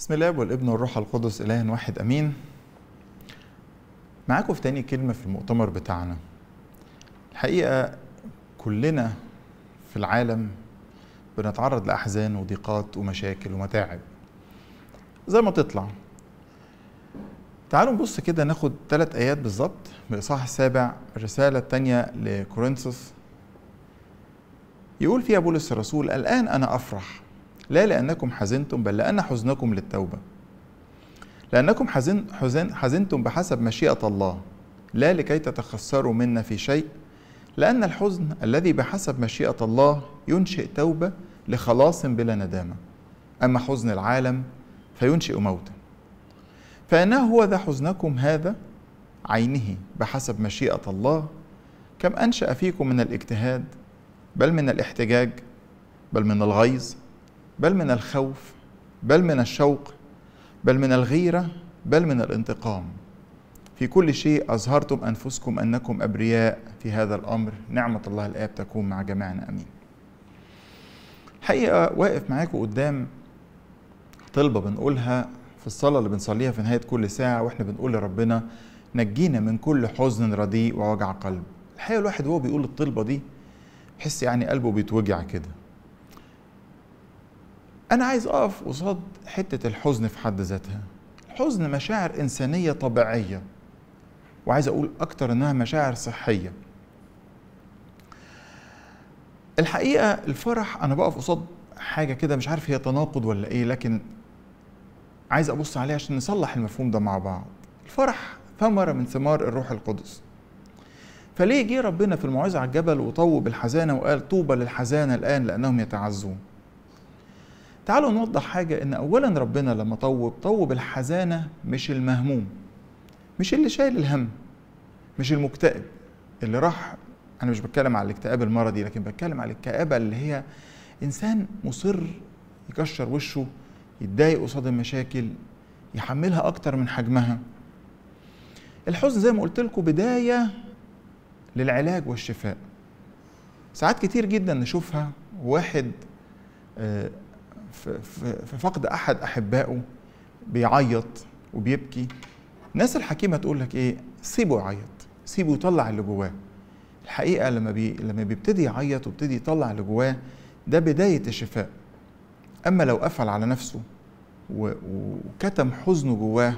بسم الله والابن والروح القدس إله واحد أمين معاكم في تاني كلمة في المؤتمر بتاعنا الحقيقة كلنا في العالم بنتعرض لأحزان وضيقات ومشاكل ومتاعب زي ما تطلع تعالوا نبص كده ناخد ثلاث آيات بالظبط بإصحاح السابع الرسالة الثانية لكورنثوس يقول فيها بولس الرسول الآن أنا أفرح لا لأنكم حزنتم بل لأن حزنكم للتوبة لأنكم حزن حزن حزنتم بحسب مشيئة الله لا لكي تتخسروا منا في شيء لأن الحزن الذي بحسب مشيئة الله ينشئ توبة لخلاص بلا ندامة أما حزن العالم فينشئ موتا فإنه هو ذا حزنكم هذا عينه بحسب مشيئة الله كم أنشأ فيكم من الاجتهاد بل من الاحتجاج بل من الغيظ بل من الخوف بل من الشوق بل من الغيرة بل من الانتقام في كل شيء أظهرتم أنفسكم أنكم أبرياء في هذا الأمر نعمة الله الآب تكون مع جميعنا أمين حقيقة واقف معاكم قدام طلبة بنقولها في الصلاة اللي بنصليها في نهاية كل ساعة وإحنا بنقول لربنا نجينا من كل حزن رديء ووجع قلب الحقيقة الواحد وهو بيقول الطلبة دي حس يعني قلبه بيتوجع كده انا عايز اقف قصاد حته الحزن في حد ذاتها الحزن مشاعر انسانيه طبيعيه وعايز اقول اكتر انها مشاعر صحيه الحقيقه الفرح انا بقف قصاد حاجه كده مش عارف هي تناقض ولا ايه لكن عايز ابص عليها عشان نصلح المفهوم ده مع بعض الفرح ثمره من ثمار الروح القدس فليه جه ربنا في الموعظه على الجبل وطوب الحزانه وقال طوبى للحزانه الان لانهم يتعزون تعالوا نوضح حاجة إن أولا ربنا لما طوب طوب الحزانة مش المهموم مش اللي شايل الهم مش المكتئب اللي راح أنا مش بتكلم على الاكتئاب المرضي لكن بتكلم على الكآبة اللي هي إنسان مصر يكشر وشه يتضايق قصاد المشاكل يحملها أكتر من حجمها الحزن زي ما قلت لكم بداية للعلاج والشفاء ساعات كتير جدا نشوفها واحد آه في فقد احد احبائه بيعيط وبيبكي الناس الحكيمه تقول لك ايه سيبه يعيط سيبه يطلع اللي جواه الحقيقه لما بي لما بيبتدي يعيط ويبتدي يطلع اللي جواه ده بدايه الشفاء اما لو قفل على نفسه وكتم حزنه جواه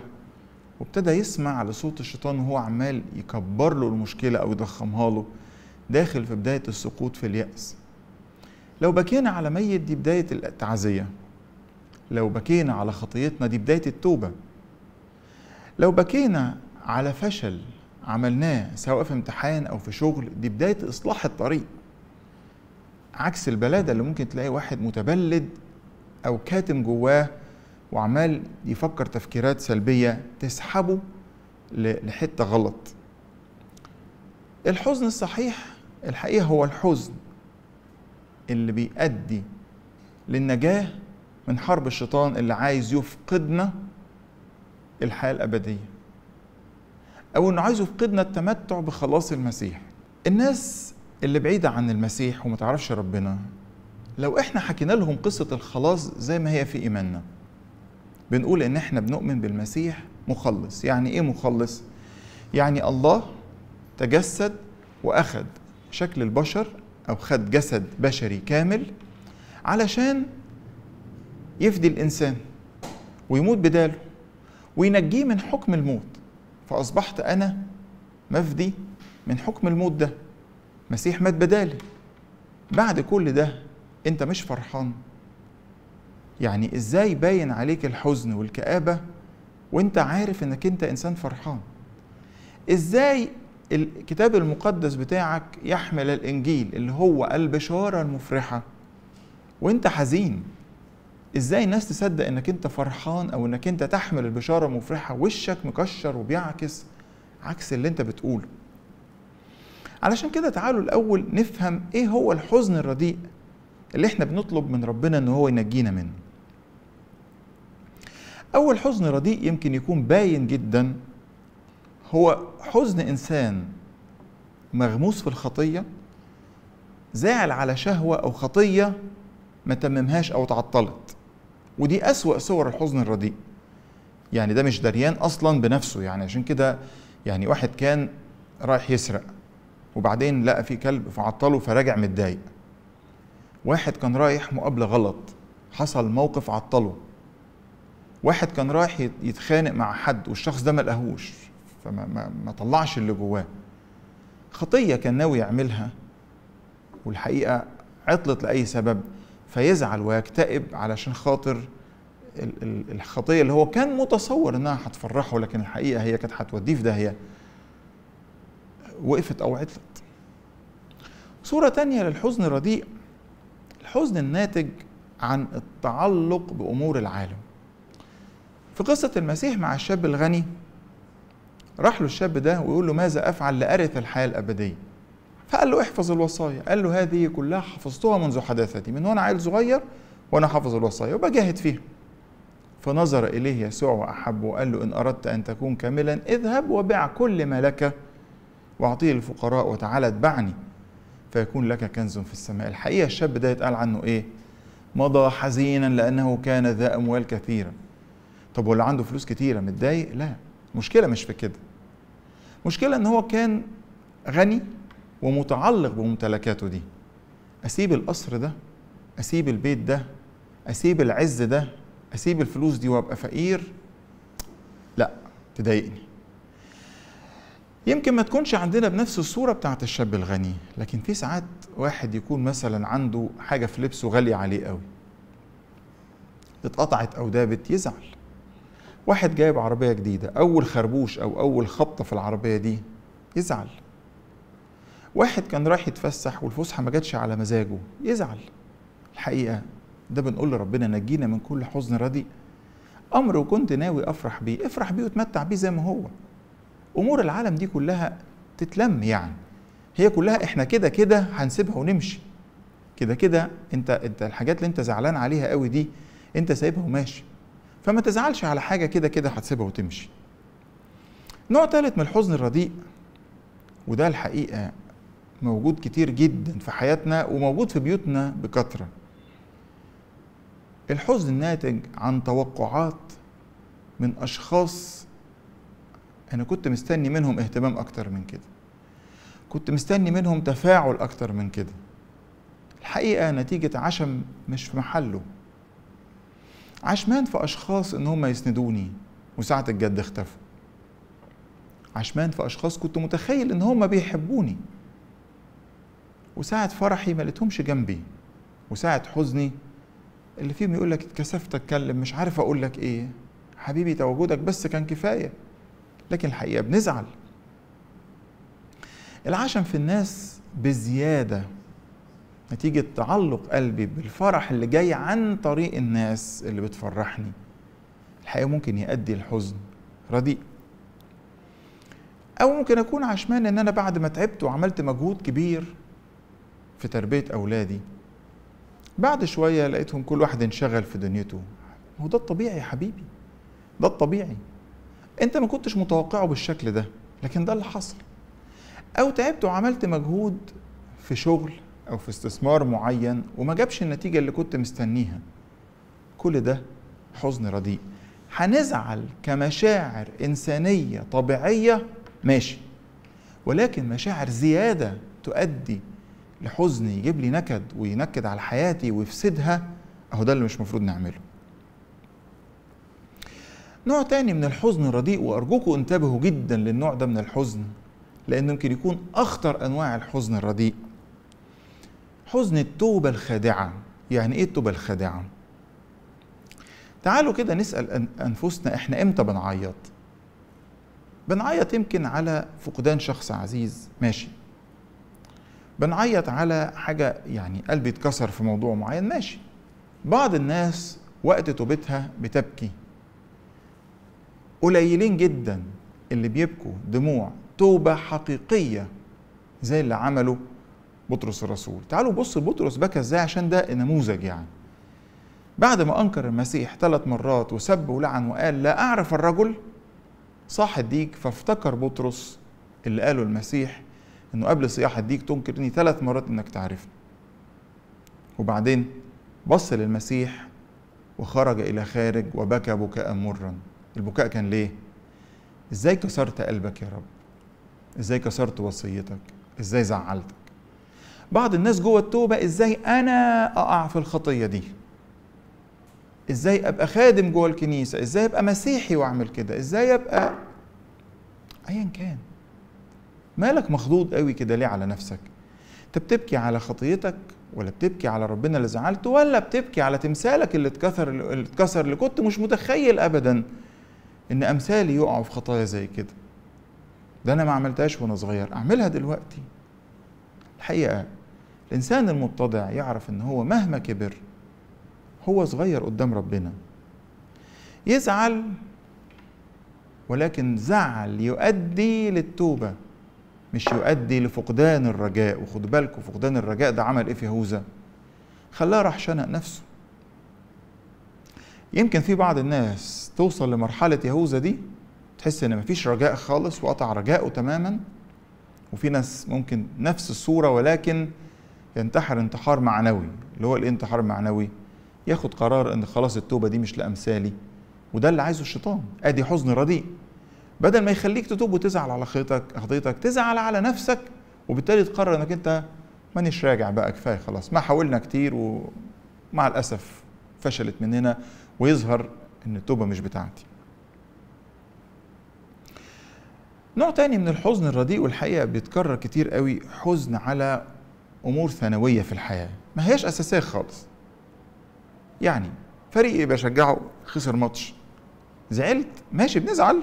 وابتدى يسمع لصوت الشيطان وهو عمال يكبر له المشكله او يضخمها له داخل في بدايه السقوط في الياس لو بكينا على ميت دي بداية التعزية لو بكينا على خطيتنا دي بداية التوبة لو بكينا على فشل عملناه سواء في امتحان أو في شغل دي بداية إصلاح الطريق عكس البلادة اللي ممكن تلاقي واحد متبلد أو كاتم جواه وعمال يفكر تفكيرات سلبية تسحبه لحتة غلط الحزن الصحيح الحقيقة هو الحزن اللي بيؤدي للنجاه من حرب الشيطان اللي عايز يفقدنا الحياه الابديه او انه عايز يفقدنا التمتع بخلاص المسيح الناس اللي بعيده عن المسيح وما تعرفش ربنا لو احنا حكينا لهم قصه الخلاص زي ما هي في ايماننا بنقول ان احنا بنؤمن بالمسيح مخلص يعني ايه مخلص يعني الله تجسد واخذ شكل البشر أو خد جسد بشري كامل علشان يفدي الإنسان ويموت بداله وينجيه من حكم الموت فأصبحت أنا مفدي من حكم الموت ده مسيح مات بدالي بعد كل ده أنت مش فرحان يعني إزاي باين عليك الحزن والكآبة وأنت عارف إنك أنت إنسان فرحان إزاي الكتاب المقدس بتاعك يحمل الانجيل اللي هو البشاره المفرحه وانت حزين ازاي الناس تصدق انك انت فرحان او انك انت تحمل البشاره المفرحه وشك مكشر وبيعكس عكس اللي انت بتقوله علشان كده تعالوا الاول نفهم ايه هو الحزن الرديء اللي احنا بنطلب من ربنا ان هو ينجينا منه اول حزن رديء يمكن يكون باين جدا هو حزن انسان مغموس في الخطيه زعل على شهوه او خطيه ما تممهاش او تعطلت ودي اسوا صور الحزن الرديء يعني ده مش دريان اصلا بنفسه يعني عشان كده يعني واحد كان رايح يسرق وبعدين لقى في كلب فعطله فرجع متضايق واحد كان رايح مقابله غلط حصل موقف عطله واحد كان رايح يتخانق مع حد والشخص ده ما لقاهوش فما ما, ما طلعش اللي جواه خطية كان ناوي يعملها والحقيقة عطلت لأي سبب فيزعل ويكتئب علشان خاطر الخطية اللي هو كان متصور إنها هتفرحه لكن الحقيقة هي كانت هتوديه في داهية وقفت أو عطلت صورة تانية للحزن الرديء الحزن الناتج عن التعلق بأمور العالم في قصة المسيح مع الشاب الغني راح له الشاب ده ويقول له ماذا أفعل لأرث الحياة الأبدية فقال له احفظ الوصايا قال له هذه كلها حفظتها منذ حداثتي من وأنا عيل صغير وأنا حافظ الوصايا وبجاهد فيها فنظر إليه يسوع وأحبه وقال له إن أردت أن تكون كاملا اذهب وبع كل ما لك وأعطيه للفقراء وتعالى اتبعني فيكون لك كنز في السماء الحقيقة الشاب ده يتقال عنه إيه مضى حزينا لأنه كان ذا أموال كثيرة طب واللي عنده فلوس كتيرة متضايق لا المشكلة مش في كده مشكلة ان هو كان غني ومتعلق بممتلكاته دي اسيب القصر ده اسيب البيت ده اسيب العز ده اسيب الفلوس دي وابقى فقير لا تضايقني يمكن ما تكونش عندنا بنفس الصورة بتاعت الشاب الغني لكن في ساعات واحد يكون مثلا عنده حاجة في لبسه غالية عليه قوي اتقطعت أو دابت يزعل واحد جايب عربية جديدة أول خربوش أو أول خبطة في العربية دي يزعل واحد كان رايح يتفسح والفسحة ما جاتش على مزاجه يزعل الحقيقة ده بنقول لربنا نجينا من كل حزن رديء أمر وكنت ناوي أفرح بيه افرح بيه وتمتع بيه زي ما هو أمور العالم دي كلها تتلم يعني هي كلها احنا كده كده هنسيبها ونمشي كده كده انت انت الحاجات اللي انت زعلان عليها قوي دي انت سايبها وماشي فما تزعلش على حاجه كده كده هتسيبها وتمشي نوع ثالث من الحزن الرديء وده الحقيقه موجود كتير جدا في حياتنا وموجود في بيوتنا بكثره الحزن الناتج عن توقعات من اشخاص انا كنت مستني منهم اهتمام اكتر من كده كنت مستني منهم تفاعل اكتر من كده الحقيقه نتيجه عشم مش في محله عشمان في اشخاص ان هم يسندوني وساعة الجد اختفوا عشمان في اشخاص كنت متخيل ان هم بيحبوني وساعة فرحي ما لقيتهمش جنبي وساعة حزني اللي فيهم يقول لك اتكسفت اتكلم مش عارف اقول لك ايه حبيبي تواجدك بس كان كفايه لكن الحقيقه بنزعل العشم في الناس بزياده نتيجة تعلق قلبي بالفرح اللي جاي عن طريق الناس اللي بتفرحني الحقيقة ممكن يؤدي الحزن رديء أو ممكن أكون عشمان إن أنا بعد ما تعبت وعملت مجهود كبير في تربية أولادي بعد شوية لقيتهم كل واحد انشغل في دنيته هو ده الطبيعي يا حبيبي ده الطبيعي انت ما كنتش متوقعه بالشكل ده لكن ده اللي حصل او تعبت وعملت مجهود في شغل او في استثمار معين وما جابش النتيجه اللي كنت مستنيها كل ده حزن رديء هنزعل كمشاعر انسانيه طبيعيه ماشي ولكن مشاعر زياده تؤدي لحزن يجيب لي نكد وينكد على حياتي ويفسدها اهو ده اللي مش مفروض نعمله نوع تاني من الحزن الرديء وارجوكم انتبهوا جدا للنوع ده من الحزن لانه يمكن يكون اخطر انواع الحزن الرديء حزن التوبة الخادعة يعني ايه التوبة الخادعة تعالوا كده نسأل أنفسنا احنا امتى بنعيط بنعيط يمكن على فقدان شخص عزيز ماشي بنعيط على حاجة يعني قلبي اتكسر في موضوع معين ماشي بعض الناس وقت توبتها بتبكي قليلين جدا اللي بيبكوا دموع توبة حقيقية زي اللي عمله بطرس الرسول تعالوا بص بطرس بكى ازاي عشان ده نموذج يعني بعد ما انكر المسيح ثلاث مرات وسب ولعن وقال لا اعرف الرجل صاح الديك فافتكر بطرس اللي قاله المسيح انه قبل صياح الديك تنكرني ثلاث مرات انك تعرفني وبعدين بص للمسيح وخرج الى خارج وبكى بكاء مرا البكاء كان ليه ازاي كسرت قلبك يا رب ازاي كسرت وصيتك ازاي زعلتك بعض الناس جوه التوبه ازاي انا اقع في الخطيه دي ازاي ابقى خادم جوه الكنيسه ازاي ابقى مسيحي واعمل كده ازاي ابقى ايا كان مالك مخضوض قوي كده ليه على نفسك انت بتبكي على خطيتك ولا بتبكي على ربنا اللي زعلته ولا بتبكي على تمثالك اللي اتكسر اللي اتكسر اللي كنت مش متخيل ابدا ان امثالي يقعوا في خطايا زي كده ده انا ما عملتهاش وانا صغير اعملها دلوقتي الحقيقه الإنسان المتضع يعرف إن هو مهما كبر هو صغير قدام ربنا يزعل ولكن زعل يؤدي للتوبة مش يؤدي لفقدان الرجاء وخد بالكوا فقدان الرجاء ده عمل إيه في يهوذا خلاه راح شنق نفسه يمكن في بعض الناس توصل لمرحلة يهوذا دي تحس إن مفيش رجاء خالص وقطع رجاءه تماما وفي ناس ممكن نفس الصورة ولكن ينتحر انتحار معنوي اللي هو الانتحار المعنوي ياخد قرار ان خلاص التوبه دي مش لامثالي وده اللي عايزه الشيطان ادي حزن رديء بدل ما يخليك تتوب وتزعل على خطيتك خطيتك تزعل على نفسك وبالتالي تقرر انك انت مانيش راجع بقى كفايه خلاص ما حاولنا كتير ومع الاسف فشلت مننا ويظهر ان التوبه مش بتاعتي نوع تاني من الحزن الرديء والحقيقه بيتكرر كتير قوي حزن على امور ثانويه في الحياه ما هياش اساسيه خالص يعني فريقي بشجعه خسر ماتش زعلت ماشي بنزعل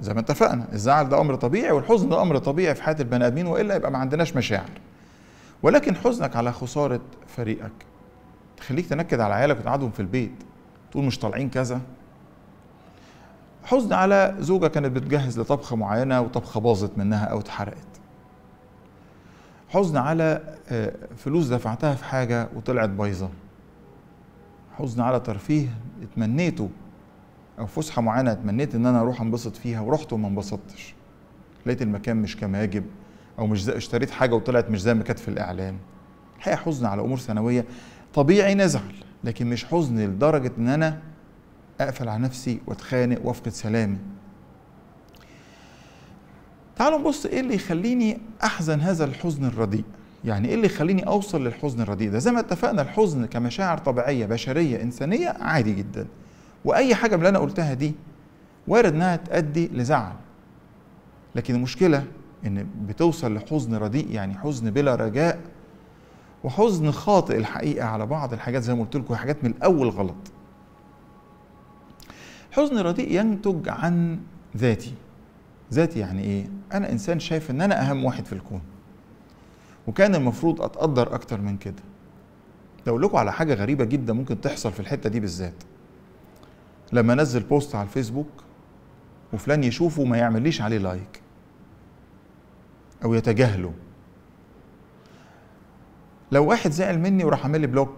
زي ما اتفقنا الزعل ده امر طبيعي والحزن ده امر طبيعي في حياه البني ادمين والا يبقى ما عندناش مشاعر ولكن حزنك على خساره فريقك تخليك تنكد على عيالك وتقعدهم في البيت تقول مش طالعين كذا حزن على زوجة كانت بتجهز لطبخة معينة وطبخة باظت منها أو اتحرقت حزن على آه، فلوس دفعتها في حاجة وطلعت بايظة حزن على ترفيه اتمنيته أو فسحة معينة اتمنيت إن أنا أروح أنبسط فيها ورحت وما انبسطتش لقيت المكان مش كما يجب أو مش زي اشتريت حاجة وطلعت مش زي ما كانت في الإعلان الحقيقة حزن على أمور ثانوية طبيعي نزعل لكن مش حزن لدرجة إن أنا أقفل على نفسي وأتخانق وأفقد سلامي تعالوا نبص ايه اللي يخليني احزن هذا الحزن الرديء يعني ايه اللي يخليني اوصل للحزن الرديء ده زي ما اتفقنا الحزن كمشاعر طبيعيه بشريه انسانيه عادي جدا واي حاجه من اللي انا قلتها دي وارد انها تؤدي لزعل لكن المشكله ان بتوصل لحزن رديء يعني حزن بلا رجاء وحزن خاطئ الحقيقه على بعض الحاجات زي ما قلت لكم حاجات من الاول غلط حزن رديء ينتج عن ذاتي ذاتي يعني ايه انا انسان شايف ان انا اهم واحد في الكون وكان المفروض اتقدر اكتر من كده لو لكم على حاجه غريبه جدا ممكن تحصل في الحته دي بالذات لما انزل بوست على الفيسبوك وفلان يشوفه وما يعمليش عليه لايك او يتجاهله لو واحد زعل مني وراح عامل لي بلوك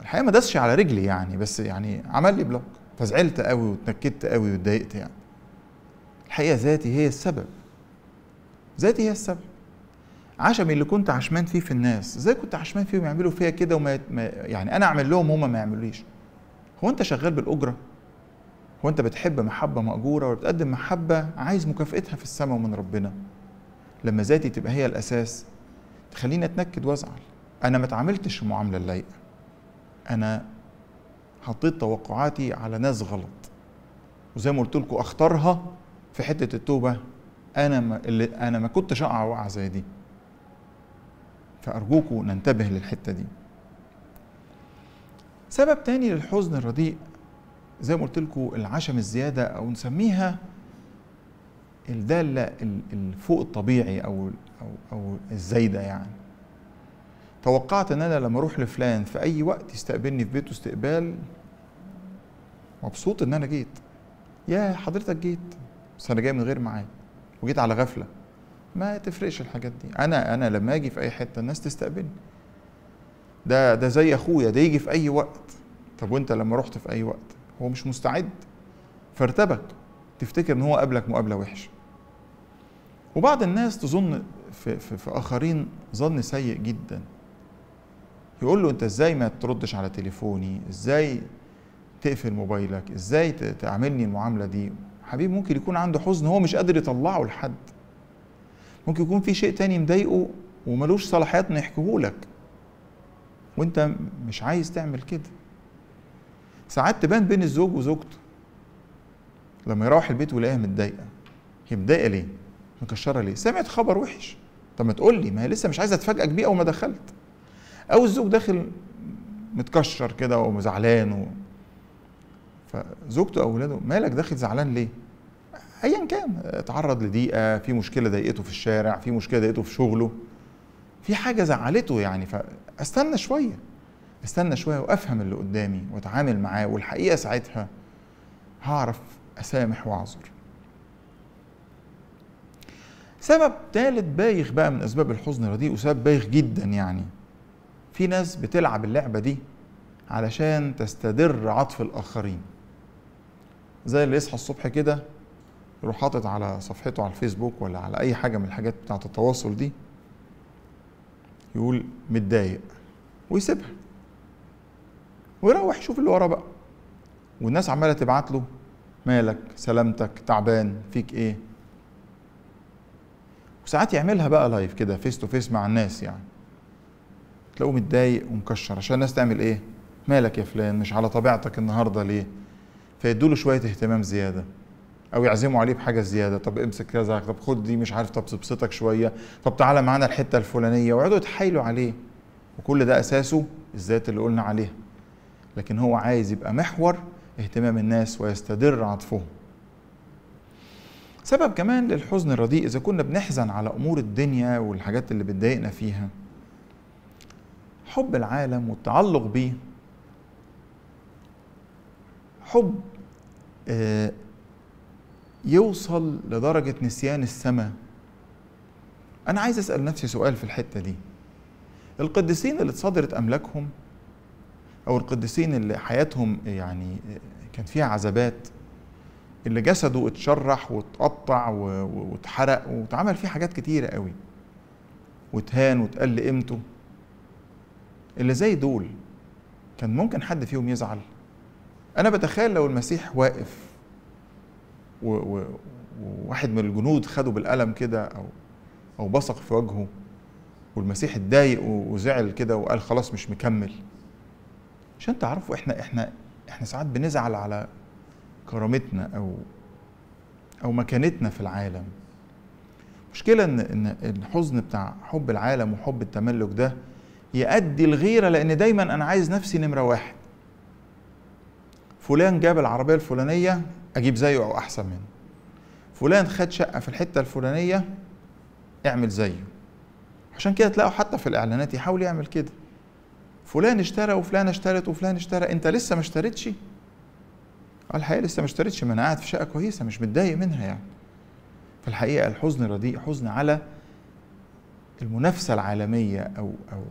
الحقيقه ما داسش على رجلي يعني بس يعني عمل لي بلوك فزعلت قوي واتنكدت قوي واتضايقت يعني الحقيقه ذاتي هي السبب ذاتي هي السبب عشمي اللي كنت عشمان فيه في الناس ازاي كنت عشمان فيهم يعملوا فيا كده وما يعني انا اعمل لهم هما ما يعملوليش هو انت شغال بالاجره هو انت بتحب محبه ماجوره ولا بتقدم محبه عايز مكافاتها في السماء ومن ربنا لما ذاتي تبقى هي الاساس تخليني اتنكد وازعل انا ما اتعاملتش المعامله اللايقه انا حطيت توقعاتي على ناس غلط وزي ما قلت لكم اختارها في حته التوبه انا ما اللي انا ما كنتش اقع وقعه زي دي فارجوكم ننتبه للحته دي سبب تاني للحزن الرديء زي ما قلت لكم العشم الزياده او نسميها الداله الفوق الطبيعي او او او الزايده يعني توقعت ان انا لما اروح لفلان في اي وقت يستقبلني في بيته استقبال مبسوط ان انا جيت يا حضرتك جيت بس انا جاي من غير ميعاد وجيت على غفله ما تفرقش الحاجات دي انا انا لما اجي في اي حته الناس تستقبلني ده ده زي اخويا ده يجي في اي وقت طب وانت لما رحت في اي وقت هو مش مستعد فارتبك تفتكر ان هو قابلك مقابله وحشه وبعض الناس تظن في, في, في اخرين ظن سيء جدا يقول له انت ازاي ما تردش على تليفوني ازاي تقفل موبايلك ازاي تعاملني المعامله دي حبيبي ممكن يكون عنده حزن هو مش قادر يطلعه لحد ممكن يكون في شيء تاني مضايقه وملوش صلاحيات انه لك وانت مش عايز تعمل كده ساعات تبان بين الزوج وزوجته لما يروح البيت ويلاقيها متضايقه هي متضايقه ليه؟ مكشره ليه؟ سمعت خبر وحش طب ما تقول لي ما هي لسه مش عايزه اتفاجئك بيه اول ما دخلت او الزوج داخل متكشر كده وزعلان فزوجته او اولاده مالك داخل زعلان ليه؟ ايا كان اتعرض لضيقه في مشكله ضايقته في الشارع في مشكله ضايقته في شغله في حاجه زعلته يعني فاستنى شويه استنى شويه وافهم اللي قدامي واتعامل معاه والحقيقه ساعتها هعرف اسامح واعذر سبب ثالث بايخ بقى من اسباب الحزن الرديء وسبب بايخ جدا يعني في ناس بتلعب اللعبه دي علشان تستدر عطف الاخرين زي اللي يصحى الصبح كده يروح حاطط على صفحته على الفيسبوك ولا على اي حاجه من الحاجات بتاعه التواصل دي يقول متضايق ويسيبها ويروح يشوف اللي وراه بقى والناس عماله تبعت له مالك سلامتك تعبان فيك ايه وساعات يعملها بقى لايف كده فيس تو فيس مع الناس يعني تلاقوه متضايق ومكشر عشان الناس تعمل ايه مالك يا فلان مش على طبيعتك النهارده ليه فيدوا له شويه اهتمام زياده او يعزموا عليه بحاجه زياده طب امسك كذا طب خد دي مش عارف طب تبسطك شويه طب تعالى معانا الحته الفلانيه ويقعدوا يتحايلوا عليه وكل ده اساسه الذات اللي قلنا عليها لكن هو عايز يبقى محور اهتمام الناس ويستدر عطفهم سبب كمان للحزن الرديء اذا كنا بنحزن على امور الدنيا والحاجات اللي بتضايقنا فيها حب العالم والتعلق بيه حب آه، يوصل لدرجة نسيان السماء أنا عايز أسأل نفسي سؤال في الحتة دي القديسين اللي اتصدرت أملاكهم أو القديسين اللي حياتهم يعني كان فيها عذابات اللي جسده اتشرح واتقطع واتحرق واتعمل فيه حاجات كتيرة قوي واتهان واتقل قيمته اللي زي دول كان ممكن حد فيهم يزعل انا بتخيل لو المسيح واقف وواحد من الجنود خده بالقلم كده او او بصق في وجهه والمسيح اتضايق وزعل كده وقال خلاص مش مكمل عشان تعرفوا احنا احنا احنا ساعات بنزعل على كرامتنا او او مكانتنا في العالم مشكلة ان ان الحزن بتاع حب العالم وحب التملك ده يؤدي الغيرة لان دايما انا عايز نفسي نمرة واحد فلان جاب العربية الفلانية أجيب زيه أو أحسن منه فلان خد شقة في الحتة الفلانية اعمل زيه عشان كده تلاقوا حتى في الإعلانات يحاول يعمل كده فلان اشترى وفلان اشترت وفلان اشترى أنت لسه ما اشتريتش الحقيقة لسه ما اشتريتش ما أنا قاعد في شقة كويسة مش متضايق منها يعني فالحقيقة الحزن رديء حزن على المنافسة العالمية أو أو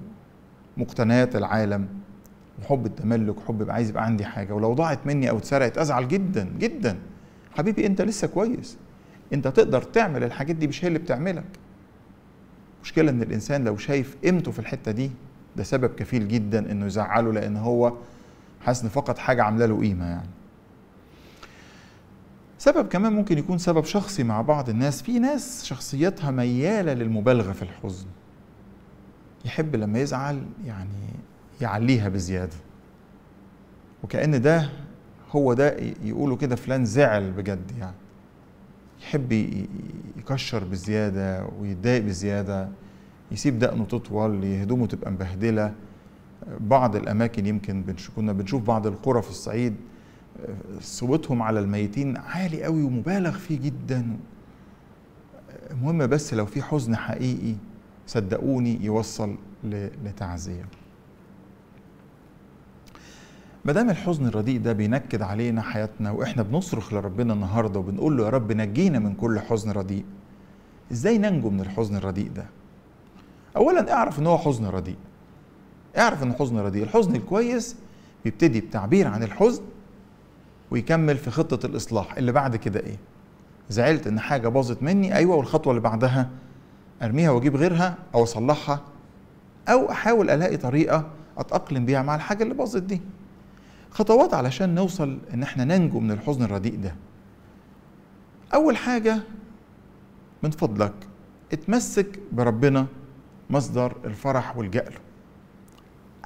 مقتنيات العالم حب التملك حب يبقى عايز يبقى عندي حاجه ولو ضاعت مني او اتسرقت ازعل جدا جدا حبيبي انت لسه كويس انت تقدر تعمل الحاجات دي مش هي اللي بتعملك مشكله ان الانسان لو شايف قيمته في الحته دي ده سبب كفيل جدا انه يزعله لان هو حاسس ان فقد حاجه عامله له قيمه يعني سبب كمان ممكن يكون سبب شخصي مع بعض الناس في ناس شخصيتها مياله للمبالغه في الحزن يحب لما يزعل يعني يعليها بزياده وكأن ده هو ده يقولوا كده فلان زعل بجد يعني يحب يكشر بزياده ويتضايق بزياده يسيب دقنه تطول هدومه تبقى مبهدله بعض الاماكن يمكن بنش... كنا بنشوف بعض القرى في الصعيد صوتهم على الميتين عالي قوي ومبالغ فيه جدا المهم بس لو في حزن حقيقي صدقوني يوصل لتعزيه ما دام الحزن الرديء ده بينكد علينا حياتنا واحنا بنصرخ لربنا النهارده وبنقول له يا رب نجينا من كل حزن رديء ازاي ننجو من الحزن الرديء ده اولا اعرف ان هو حزن رديء اعرف ان حزن رديء الحزن الكويس بيبتدي بتعبير عن الحزن ويكمل في خطه الاصلاح اللي بعد كده ايه زعلت ان حاجه باظت مني ايوه والخطوه اللي بعدها ارميها واجيب غيرها او اصلحها او احاول الاقي طريقه اتاقلم بيها مع الحاجه اللي باظت دي خطوات علشان نوصل ان احنا ننجو من الحزن الرديء ده اول حاجه من فضلك اتمسك بربنا مصدر الفرح والجأل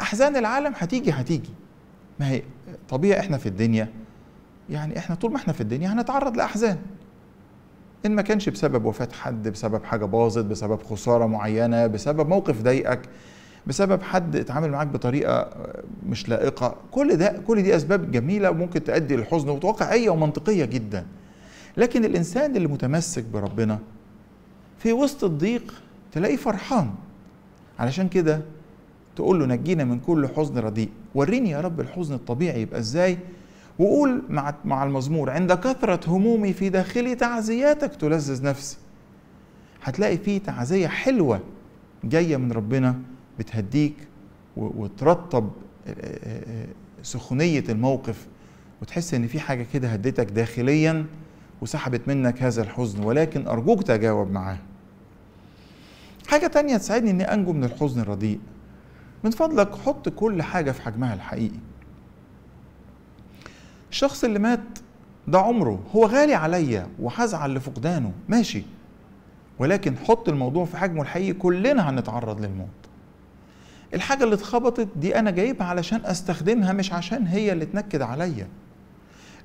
احزان العالم هتيجي هتيجي ما هي طبيعي احنا في الدنيا يعني احنا طول ما احنا في الدنيا هنتعرض لاحزان ان ما كانش بسبب وفاه حد بسبب حاجه باظت بسبب خساره معينه بسبب موقف ضايقك بسبب حد اتعامل معاك بطريقه مش لائقه كل ده كل دي اسباب جميله ممكن تؤدي للحزن وواقعيه ومنطقيه جدا لكن الانسان اللي متمسك بربنا في وسط الضيق تلاقيه فرحان علشان كده تقول له نجينا من كل حزن رديء وريني يا رب الحزن الطبيعي يبقى ازاي وقول مع مع المزمور عند كثرة همومي في داخلي تعزياتك تلذذ نفسي هتلاقي فيه تعزية حلوة جاية من ربنا بتهديك وترطب سخونية الموقف وتحس ان في حاجة كده هدتك داخليا وسحبت منك هذا الحزن ولكن أرجوك تجاوب معاه حاجة تانية تساعدني اني أنجو من الحزن الرديء من فضلك حط كل حاجة في حجمها الحقيقي الشخص اللي مات ده عمره هو غالي عليا وهزعل لفقدانه ماشي ولكن حط الموضوع في حجمه الحقيقي كلنا هنتعرض للموت الحاجه اللي اتخبطت دي انا جايبها علشان استخدمها مش عشان هي اللي تنكد عليا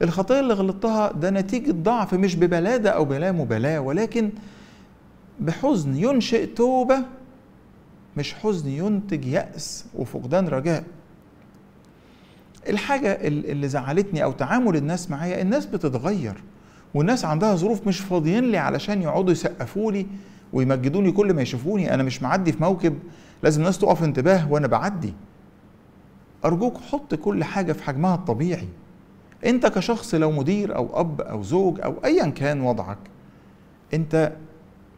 الخطيه اللي غلطتها ده نتيجه ضعف مش ببلاده او بلا مبالاه ولكن بحزن ينشئ توبه مش حزن ينتج ياس وفقدان رجاء الحاجه اللي زعلتني او تعامل الناس معايا الناس بتتغير والناس عندها ظروف مش فاضيين لي علشان يقعدوا يسقفوا لي ويمجدوني كل ما يشوفوني انا مش معدي في موكب لازم الناس تقف انتباه وانا بعدي ارجوك حط كل حاجه في حجمها الطبيعي انت كشخص لو مدير او اب او زوج او ايا كان وضعك انت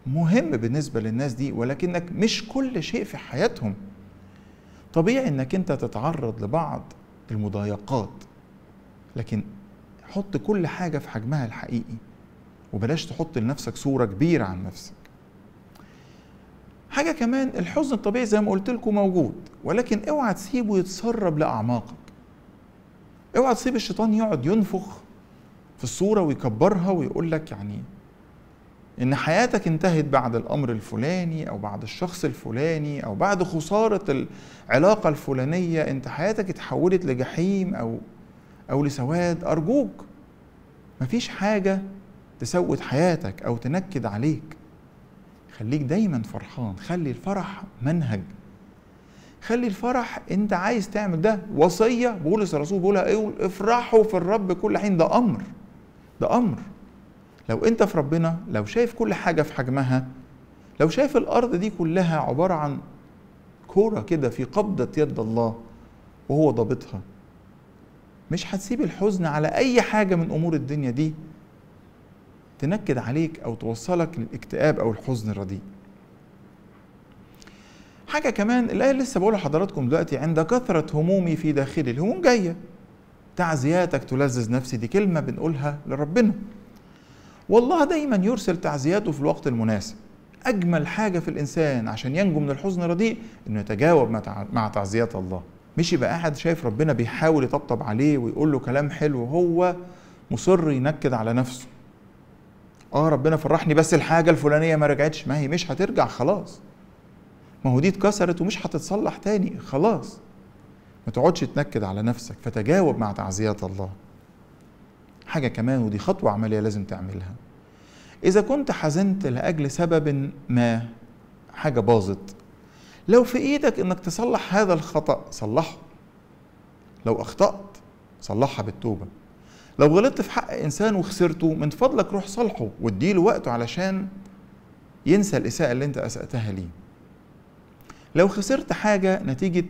مهم بالنسبه للناس دي ولكنك مش كل شيء في حياتهم طبيعي انك انت تتعرض لبعض المضايقات لكن حط كل حاجه في حجمها الحقيقي وبلاش تحط لنفسك صوره كبيره عن نفسك حاجه كمان الحزن الطبيعي زي ما قلت لكم موجود ولكن اوعى تسيبه يتسرب لاعماقك اوعى تسيب الشيطان يقعد ينفخ في الصوره ويكبرها ويقول لك يعني ان حياتك انتهت بعد الامر الفلاني او بعد الشخص الفلاني او بعد خساره العلاقه الفلانيه انت حياتك اتحولت لجحيم او او لسواد ارجوك مفيش حاجه تسود حياتك او تنكد عليك خليك دايما فرحان خلي الفرح منهج خلي الفرح انت عايز تعمل ده وصيه بولس الرسول بيقولها ايه افرحوا في الرب كل حين ده امر ده امر لو انت في ربنا لو شايف كل حاجه في حجمها لو شايف الارض دي كلها عباره عن كوره كده في قبضه يد الله وهو ضابطها مش هتسيب الحزن على اي حاجه من امور الدنيا دي تنكد عليك أو توصلك للاكتئاب أو الحزن الرديء حاجة كمان الآية اللي لسه بقولها لحضراتكم دلوقتي عند كثرة همومي في داخلي الهموم جاية تعزياتك تلذذ نفسي دي كلمة بنقولها لربنا والله دايما يرسل تعزياته في الوقت المناسب أجمل حاجة في الإنسان عشان ينجو من الحزن الرديء إنه يتجاوب مع تعزيات الله مش يبقى قاعد شايف ربنا بيحاول يطبطب عليه ويقول له كلام حلو وهو مصر ينكد على نفسه اه ربنا فرحني بس الحاجه الفلانيه ما رجعتش ما هي مش هترجع خلاص ما هو دي اتكسرت ومش هتتصلح تاني خلاص ما تقعدش تنكد على نفسك فتجاوب مع تعزيات الله حاجة كمان ودي خطوة عملية لازم تعملها إذا كنت حزنت لأجل سبب ما حاجة باظت لو في إيدك إنك تصلح هذا الخطأ صلحه لو أخطأت صلحها بالتوبة لو غلطت في حق انسان وخسرته من فضلك روح صالحه واديله وقته علشان ينسى الاساءه اللي انت اساتها ليه لو خسرت حاجه نتيجه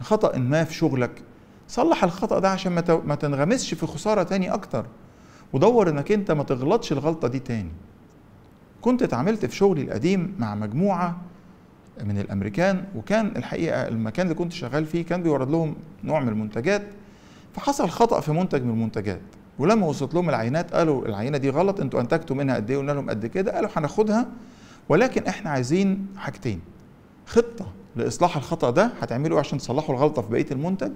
خطا ما في شغلك صلح الخطا ده عشان ما تنغمسش في خساره تاني اكتر ودور انك انت ما تغلطش الغلطه دي تاني كنت اتعاملت في شغلي القديم مع مجموعه من الامريكان وكان الحقيقه المكان اللي كنت شغال فيه كان بيورد لهم نوع من المنتجات فحصل خطا في منتج من المنتجات ولما وصلت لهم العينات قالوا العينه دي غلط انتوا انتجتوا منها قد ايه قلنا لهم قد كده قالوا هناخدها ولكن احنا عايزين حاجتين خطه لاصلاح الخطا ده هتعملوا ايه عشان تصلحوا الغلطه في بقيه المنتج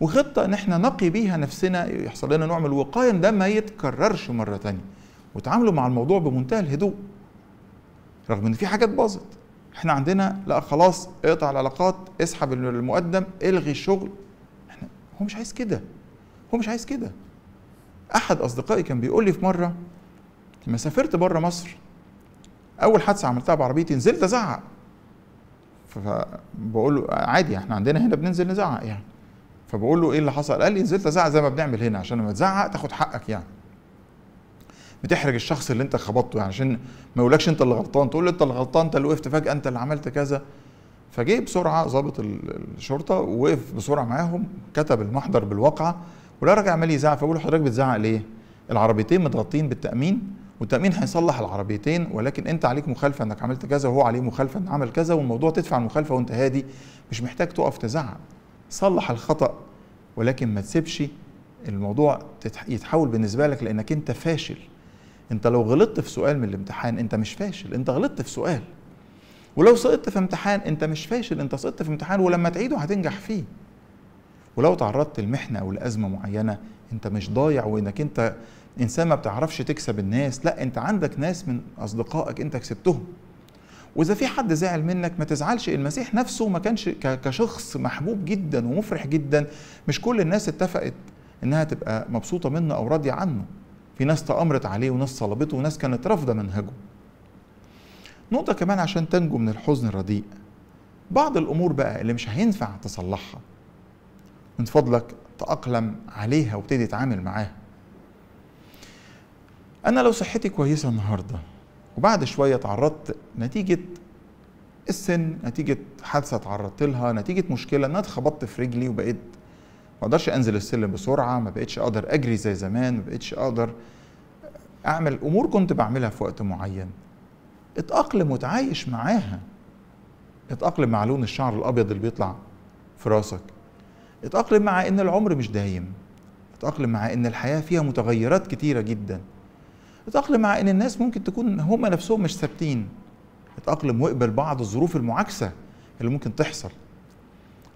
وخطه ان احنا نقي بيها نفسنا يحصل لنا نوع من الوقايه ده ما يتكررش مره ثانيه وتعاملوا مع الموضوع بمنتهى الهدوء رغم ان في حاجات باظت احنا عندنا لا خلاص اقطع العلاقات اسحب المقدم الغي الشغل احنا هو مش عايز كده هو مش عايز كده احد اصدقائي كان بيقول لي في مره لما سافرت بره مصر اول حادثه عملتها بعربيتي نزلت ازعق فبقول له عادي احنا عندنا هنا بننزل نزعق يعني فبقول له ايه اللي حصل قال لي نزلت ازعق زي ما بنعمل هنا عشان لما تزعق تاخد حقك يعني بتحرج الشخص اللي انت خبطته يعني عشان ما يقولكش انت اللي غلطان تقول له انت اللي غلطان انت اللي وقفت فجاه انت اللي عملت كذا فجه بسرعه ضابط الشرطه ووقف بسرعه معاهم كتب المحضر بالواقعه ولو راجل عمال يزعق فبقول له حضرتك بتزعق ليه؟ العربيتين متغطين بالتامين والتامين هيصلح العربيتين ولكن انت عليك مخالفه انك عملت كذا وهو عليه مخالفه ان عمل كذا والموضوع تدفع المخالفه وانت هادي مش محتاج تقف تزعق صلح الخطا ولكن ما تسيبش الموضوع يتحول بالنسبه لك لانك انت فاشل انت لو غلطت في سؤال من الامتحان انت مش فاشل انت غلطت في سؤال ولو سقطت في امتحان انت مش فاشل انت سقطت في امتحان ولما تعيده هتنجح فيه ولو تعرضت لمحنه او لازمه معينه انت مش ضايع وانك انت انسان ما بتعرفش تكسب الناس لا انت عندك ناس من اصدقائك انت كسبتهم واذا في حد زعل منك ما تزعلش المسيح نفسه ما كانش كشخص محبوب جدا ومفرح جدا مش كل الناس اتفقت انها تبقى مبسوطه منه او راضيه عنه في ناس تامرت عليه وناس صلبته وناس كانت رافضه منهجه نقطه كمان عشان تنجو من الحزن الرديء بعض الامور بقى اللي مش هينفع تصلحها من فضلك تأقلم عليها وابتدي اتعامل معاها أنا لو صحتي كويسة النهاردة وبعد شوية تعرضت نتيجة السن نتيجة حادثة تعرضت لها نتيجة مشكلة أنا اتخبطت في رجلي وبقيت ما اقدرش انزل السلم بسرعه ما بقتش اقدر اجري زي زمان ما بقتش اقدر اعمل امور كنت بعملها في وقت معين اتاقلم وتعايش معاها اتاقلم مع لون الشعر الابيض اللي بيطلع في راسك اتأقلم مع ان العمر مش دايم اتأقلم مع ان الحياة فيها متغيرات كتيرة جدا اتأقلم مع ان الناس ممكن تكون هما نفسهم مش ثابتين اتأقلم واقبل بعض الظروف المعاكسة اللي ممكن تحصل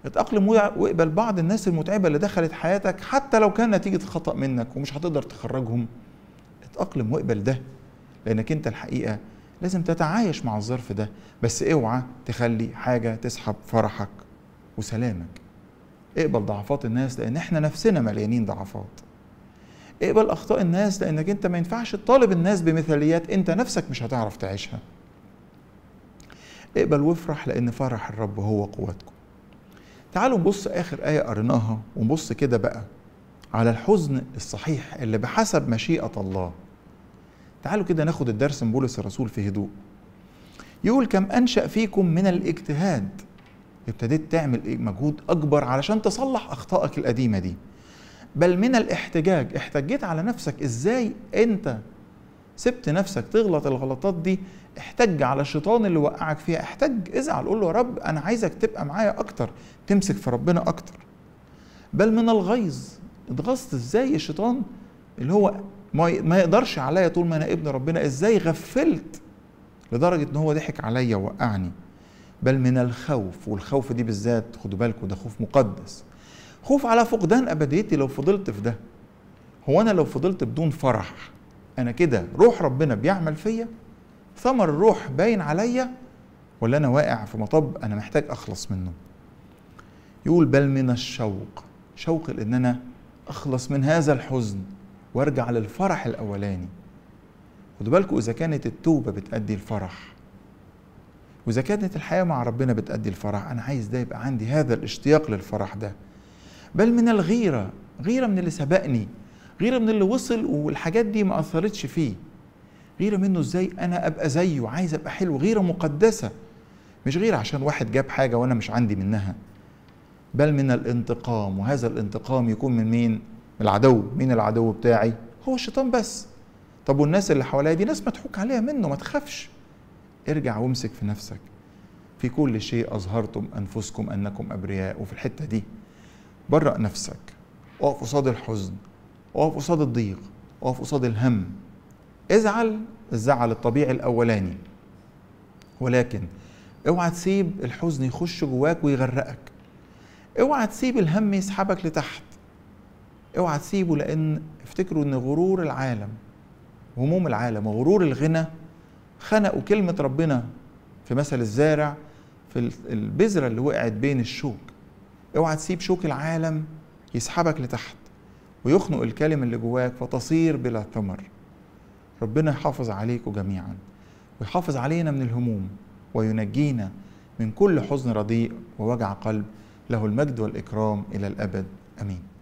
اتأقلم واقبل بعض الناس المتعبة اللي دخلت حياتك حتى لو كان نتيجة خطأ منك ومش هتقدر تخرجهم اتأقلم واقبل ده لأنك أنت الحقيقة لازم تتعايش مع الظرف ده بس اوعى تخلي حاجة تسحب فرحك وسلامك اقبل ضعفات الناس لان احنا نفسنا مليانين ضعفات اقبل اخطاء الناس لانك انت ما ينفعش تطالب الناس بمثاليات انت نفسك مش هتعرف تعيشها اقبل وافرح لان فرح الرب هو قوتكم تعالوا نبص اخر ايه قريناها ونبص كده بقى على الحزن الصحيح اللي بحسب مشيئه الله تعالوا كده ناخد الدرس من بولس الرسول في هدوء يقول كم انشا فيكم من الاجتهاد ابتديت تعمل إيه؟ مجهود اكبر علشان تصلح اخطائك القديمه دي بل من الاحتجاج احتجيت على نفسك ازاي انت سبت نفسك تغلط الغلطات دي احتج على الشيطان اللي وقعك فيها احتج ازعل قول له يا رب انا عايزك تبقى معايا اكتر تمسك في ربنا اكتر بل من الغيظ اتغصت ازاي الشيطان اللي هو ما يقدرش عليا طول ما انا ابن ربنا ازاي غفلت لدرجه ان هو ضحك عليا ووقعني بل من الخوف والخوف دي بالذات خدوا بالكم ده خوف مقدس خوف على فقدان أبديتي لو فضلت في ده هو أنا لو فضلت بدون فرح أنا كده روح ربنا بيعمل فيا ثمر الروح باين عليا ولا أنا واقع في مطب أنا محتاج أخلص منه يقول بل من الشوق شوق لأن أنا أخلص من هذا الحزن وارجع للفرح الأولاني خدوا بالكم إذا كانت التوبة بتأدي الفرح واذا كانت الحياه مع ربنا بتأدي الفرح انا عايز ده يبقى عندي هذا الاشتياق للفرح ده بل من الغيره غيره من اللي سبقني غيره من اللي وصل والحاجات دي ما اثرتش فيه غيره منه ازاي انا ابقى زيه عايز ابقى حلو غيره مقدسه مش غيره عشان واحد جاب حاجه وانا مش عندي منها بل من الانتقام وهذا الانتقام يكون من مين من العدو مين العدو بتاعي هو الشيطان بس طب والناس اللي حواليا دي ناس مضحوك عليها منه ما تخافش ارجع وامسك في نفسك في كل شيء أظهرتم أنفسكم أنكم أبرياء وفي الحتة دي برأ نفسك اقف قصاد الحزن اقف قصاد الضيق اقف قصاد الهم ازعل الزعل الطبيعي الأولاني ولكن اوعى تسيب الحزن يخش جواك ويغرقك اوعى تسيب الهم يسحبك لتحت اوعى تسيبه لأن افتكروا أن غرور العالم هموم العالم وغرور الغنى خنقوا كلمة ربنا في مثل الزارع في البذرة اللي وقعت بين الشوك اوعى تسيب شوك العالم يسحبك لتحت ويخنق الكلمة اللي جواك فتصير بلا ثمر ربنا يحافظ عليكم جميعا ويحافظ علينا من الهموم وينجينا من كل حزن رديء ووجع قلب له المجد والإكرام إلى الأبد آمين